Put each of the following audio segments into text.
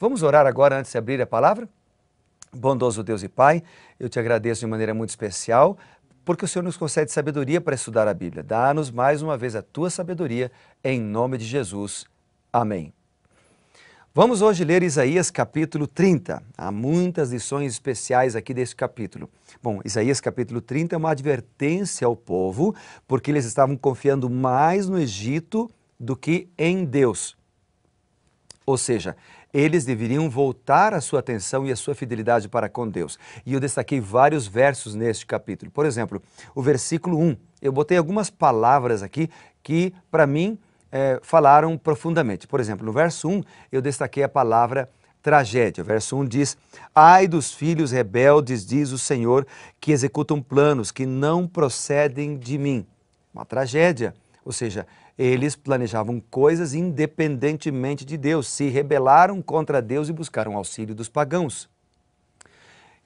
Vamos orar agora antes de abrir a palavra? Bondoso Deus e Pai, eu te agradeço de maneira muito especial porque o Senhor nos concede sabedoria para estudar a Bíblia. Dá-nos mais uma vez a tua sabedoria, em nome de Jesus. Amém. Vamos hoje ler Isaías capítulo 30. Há muitas lições especiais aqui desse capítulo. Bom, Isaías capítulo 30 é uma advertência ao povo, porque eles estavam confiando mais no Egito do que em Deus. Ou seja, eles deveriam voltar a sua atenção e a sua fidelidade para com Deus. E eu destaquei vários versos neste capítulo. Por exemplo, o versículo 1. Eu botei algumas palavras aqui que, para mim, é, falaram profundamente. Por exemplo, no verso 1, eu destaquei a palavra tragédia. O verso 1 diz: Ai dos filhos rebeldes, diz o Senhor, que executam planos que não procedem de mim. Uma tragédia. Ou seja, eles planejavam coisas independentemente de Deus, se rebelaram contra Deus e buscaram auxílio dos pagãos.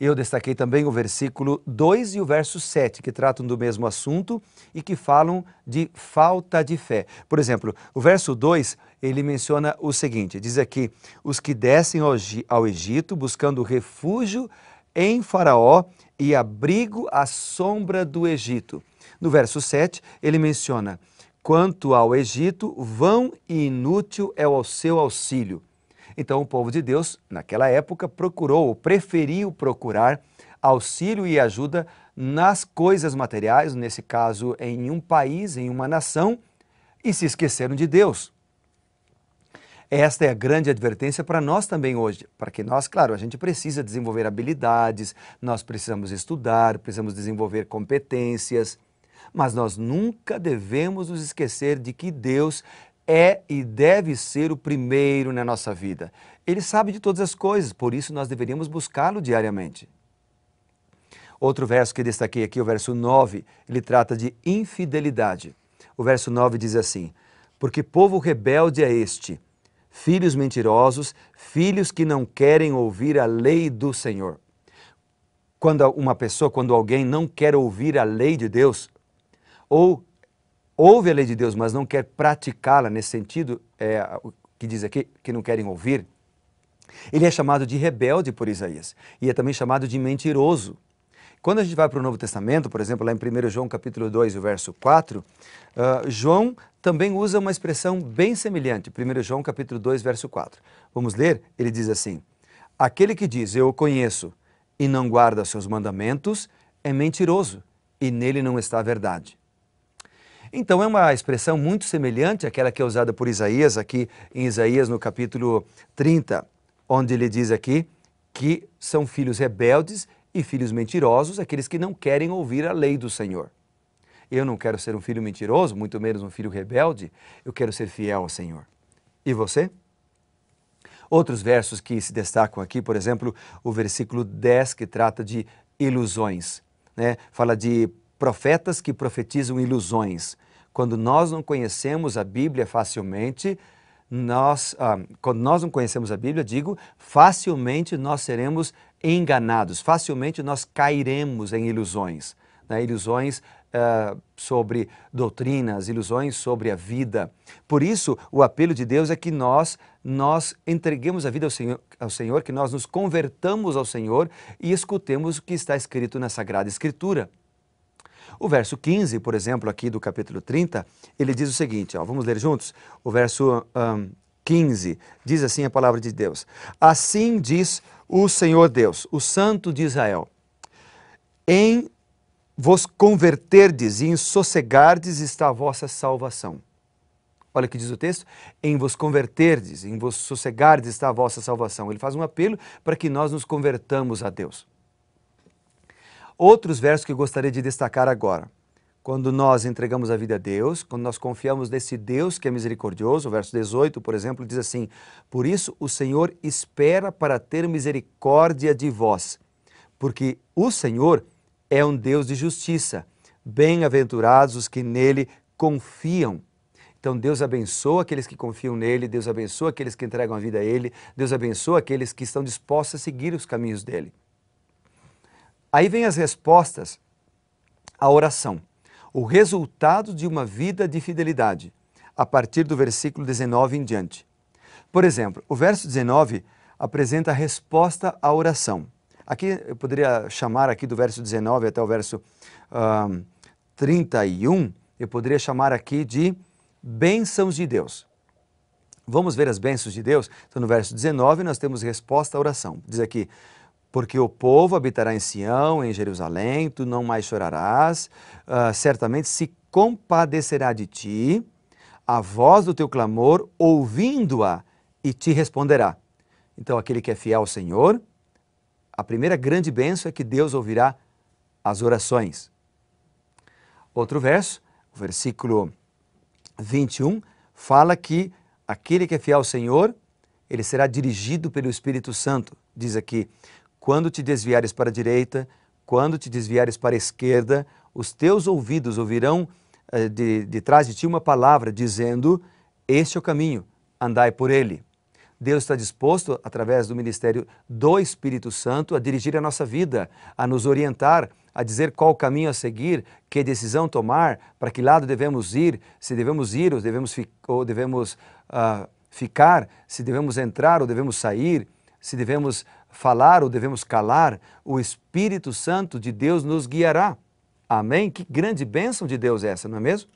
Eu destaquei também o versículo 2 e o verso 7, que tratam do mesmo assunto e que falam de falta de fé. Por exemplo, o verso 2, ele menciona o seguinte, diz aqui, os que descem ao Egito buscando refúgio em Faraó e abrigo à sombra do Egito. No verso 7, ele menciona, Quanto ao Egito, vão e inútil é o seu auxílio. Então o povo de Deus, naquela época, procurou, preferiu procurar auxílio e ajuda nas coisas materiais, nesse caso em um país, em uma nação, e se esqueceram de Deus. Esta é a grande advertência para nós também hoje, para que nós, claro, a gente precisa desenvolver habilidades, nós precisamos estudar, precisamos desenvolver competências, mas nós nunca devemos nos esquecer de que Deus é e deve ser o primeiro na nossa vida. Ele sabe de todas as coisas, por isso nós deveríamos buscá-lo diariamente. Outro verso que destaquei aqui, o verso 9, ele trata de infidelidade. O verso 9 diz assim: Porque povo rebelde é este, filhos mentirosos, filhos que não querem ouvir a lei do Senhor. Quando uma pessoa, quando alguém não quer ouvir a lei de Deus, ou ouve a lei de Deus, mas não quer praticá-la, nesse sentido, é, o que diz aqui, que não querem ouvir, ele é chamado de rebelde por Isaías e é também chamado de mentiroso. Quando a gente vai para o Novo Testamento, por exemplo, lá em 1 João capítulo 2, o verso 4, uh, ah, João também usa uma expressão bem semelhante, 1 João capítulo 2, verso 4. Vamos ler? Ele diz assim, Aquele que diz, eu o conheço, e não guarda seus mandamentos, é mentiroso, e nele não está a verdade. Então é uma expressão muito semelhante àquela que é usada por Isaías aqui em Isaías no capítulo 30, onde ele diz aqui que são filhos rebeldes e filhos mentirosos, aqueles que não querem ouvir a lei do Senhor. Eu não quero ser um filho mentiroso, muito menos um filho rebelde, eu quero ser fiel ao Senhor. E você? Outros versos que se destacam aqui, por exemplo, o versículo 10 que trata de ilusões, né? Fala de profetas que profetizam ilusões. Quando nós não conhecemos a Bíblia facilmente, nós, ah, quando nós não conhecemos a Bíblia, digo, facilmente nós seremos enganados, facilmente nós cairemos em ilusões, né? ilusões ah, sobre doutrinas, ilusões sobre a vida. Por isso, o apelo de Deus é que nós nós entreguemos a vida ao Senhor, ao Senhor, que nós nos convertamos ao Senhor e escutemos o que está escrito na Sagrada Escritura. O verso 15, por exemplo, aqui do capítulo 30, ele diz o seguinte, ó, vamos ler juntos? O verso um, 15 diz assim a palavra de Deus: Assim diz o Senhor Deus, o Santo de Israel, em vos converterdes e em sossegardes está a vossa salvação. Olha o que diz o texto: em vos converterdes, em vos sossegardes está a vossa salvação. Ele faz um apelo para que nós nos convertamos a Deus. Outros versos que gostaria de destacar agora. Quando nós entregamos a vida a Deus, quando nós confiamos nesse Deus que é misericordioso, o verso 18, por exemplo, diz assim: Por isso o Senhor espera para ter misericórdia de vós, porque o Senhor é um Deus de justiça. Bem-aventurados os que nele confiam. Então Deus abençoa aqueles que confiam nele, Deus abençoa aqueles que entregam a vida a ele, Deus abençoa aqueles que estão dispostos a seguir os caminhos dele. Aí vem as respostas à oração, o resultado de uma vida de fidelidade, a partir do versículo 19 em diante. Por exemplo, o verso 19 apresenta a resposta à oração. Aqui eu poderia chamar aqui do verso 19 até o verso uh, 31, eu poderia chamar aqui de bênçãos de Deus. Vamos ver as bênçãos de Deus? Então, no verso 19, nós temos resposta à oração. Diz aqui: porque o povo habitará em Sião, em Jerusalém, tu não mais chorarás, uh, certamente se compadecerá de ti, a voz do teu clamor, ouvindo-a, e te responderá. Então, aquele que é fiel ao Senhor, a primeira grande bênção é que Deus ouvirá as orações. Outro verso, o versículo 21, fala que aquele que é fiel ao Senhor, ele será dirigido pelo Espírito Santo. Diz aqui, quando te desviares para a direita, quando te desviares para a esquerda, os teus ouvidos ouvirão eh, de, de trás de ti uma palavra dizendo: Este é o caminho, andai por ele. Deus está disposto, através do ministério do Espírito Santo, a dirigir a nossa vida, a nos orientar, a dizer qual caminho a seguir, que decisão tomar, para que lado devemos ir, se devemos ir ou devemos, fi ou devemos uh, ficar, se devemos entrar ou devemos sair, se devemos falar ou devemos calar, o Espírito Santo de Deus nos guiará. Amém? Que grande bênção de Deus é essa, não é mesmo?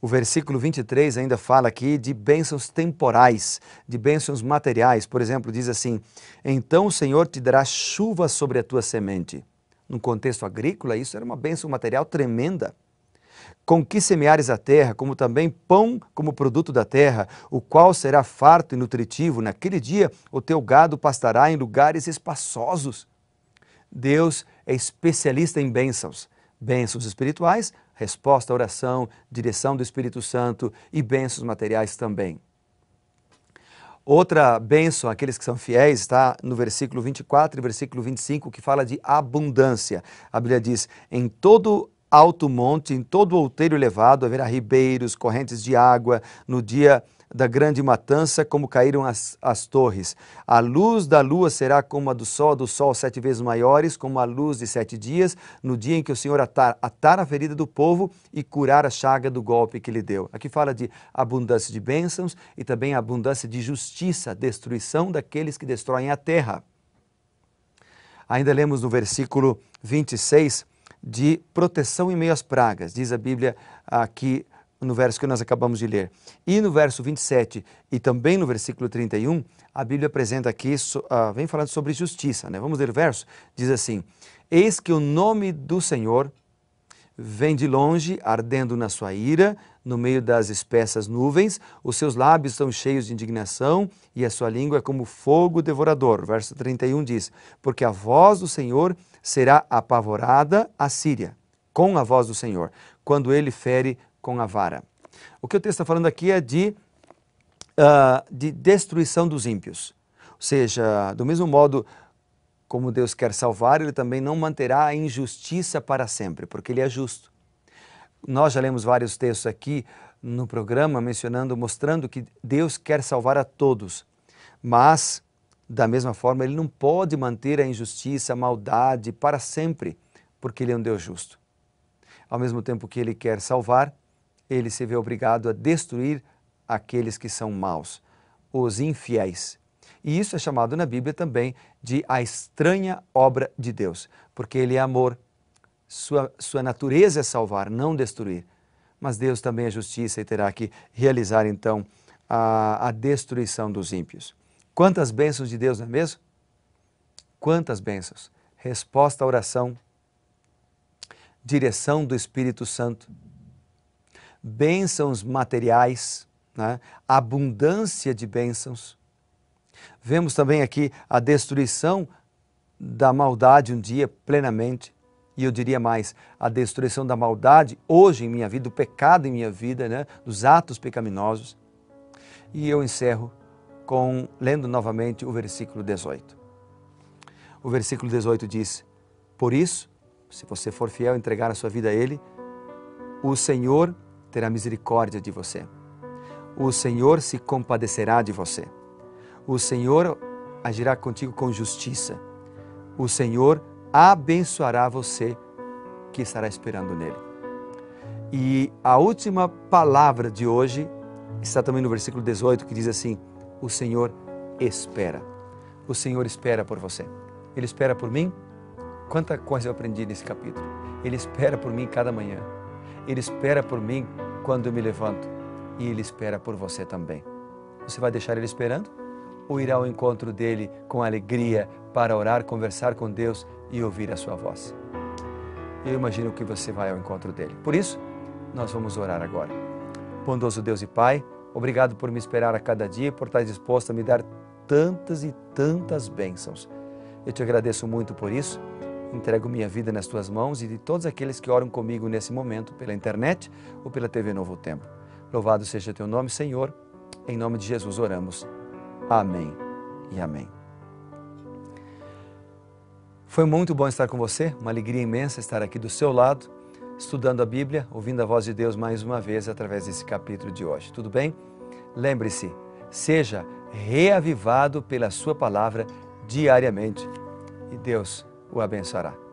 O versículo 23 ainda fala aqui de bênçãos temporais, de bênçãos materiais. Por exemplo, diz assim: Então o Senhor te dará chuva sobre a tua semente. No contexto agrícola, isso era uma bênção material tremenda com que semeares a terra, como também pão como produto da terra, o qual será farto e nutritivo. Naquele dia o teu gado pastará em lugares espaçosos. Deus é especialista em bênçãos. Bênçãos espirituais, resposta à oração, direção do Espírito Santo e bênçãos materiais também. Outra bênção àqueles que são fiéis está no versículo 24 e versículo 25, que fala de abundância. A Bíblia diz: Em todo alto monte, em todo o outeiro elevado, haverá ribeiros, correntes de água, no dia da grande matança, como caíram as, as torres. A luz da lua será como a do sol, do sol sete vezes maiores, como a luz de sete dias, no dia em que o Senhor atar, atar a ferida do povo e curar a chaga do golpe que lhe deu. Aqui fala de abundância de bênçãos e também abundância de justiça, destruição daqueles que destroem a terra. Ainda lemos no versículo 26, de proteção em meio às pragas, diz a Bíblia aqui no verso que nós acabamos de ler. E no verso 27 e também no versículo 31, a Bíblia apresenta aqui, uh, vem falando sobre justiça. Né? Vamos ler o verso? Diz assim: Eis que o nome do Senhor Vem de longe, ardendo na sua ira, no meio das espessas nuvens, os seus lábios estão cheios de indignação e a sua língua é como fogo devorador. Verso 31 diz: Porque a voz do Senhor será apavorada a Síria, com a voz do Senhor, quando ele fere com a vara. O que o texto está falando aqui é de, uh, de destruição dos ímpios. Ou seja, do mesmo modo como Deus quer salvar, Ele também não manterá a injustiça para sempre, porque Ele é justo. Nós já lemos vários textos aqui no programa mencionando, mostrando que Deus quer salvar a todos, mas, da mesma forma, Ele não pode manter a injustiça, a maldade para sempre, porque Ele é um Deus justo. Ao mesmo tempo que Ele quer salvar, Ele se vê obrigado a destruir aqueles que são maus, os infiéis. E isso é chamado na Bíblia também de a estranha obra de Deus, porque Ele é amor, sua, sua natureza é salvar, não destruir. Mas Deus também é justiça e terá que realizar então a, a destruição dos ímpios. Quantas bênçãos de Deus, não é mesmo? Quantas bênçãos! Resposta à oração, direção do Espírito Santo, bênçãos materiais, né? abundância de bênçãos, Vemos também aqui a destruição da maldade um dia plenamente, e eu diria mais, a destruição da maldade hoje em minha vida, do pecado em minha vida, né? dos atos pecaminosos. E eu encerro com lendo novamente o versículo 18. O versículo 18 diz: Por isso, se você for fiel e entregar a sua vida a Ele, o Senhor terá misericórdia de você. O Senhor se compadecerá de você. O Senhor agirá contigo com justiça. O Senhor abençoará você que estará esperando nele. E a última palavra de hoje está também no versículo 18 que diz assim: O Senhor espera. O Senhor espera por você. Ele espera por mim. Quanta coisa eu aprendi nesse capítulo. Ele espera por mim cada manhã. Ele espera por mim quando eu me levanto. E Ele espera por você também. Você vai deixar Ele esperando? ou ir ao encontro dele com alegria para orar, conversar com Deus e ouvir a sua voz. Eu imagino que você vai ao encontro dele. Por isso, nós vamos orar agora. Bondoso Deus e Pai, obrigado por me esperar a cada dia e por estar disposto a me dar tantas e tantas bênçãos. Eu te agradeço muito por isso. Entrego minha vida nas tuas mãos e de todos aqueles que oram comigo nesse momento, pela internet ou pela TV Novo Tempo. Louvado seja teu nome, Senhor. Em nome de Jesus oramos. Amém e amém. Foi muito bom estar com você, uma alegria imensa estar aqui do seu lado, estudando a Bíblia, ouvindo a voz de Deus mais uma vez através desse capítulo de hoje. Tudo bem? Lembre-se, seja reavivado pela Sua palavra diariamente e Deus o abençoará.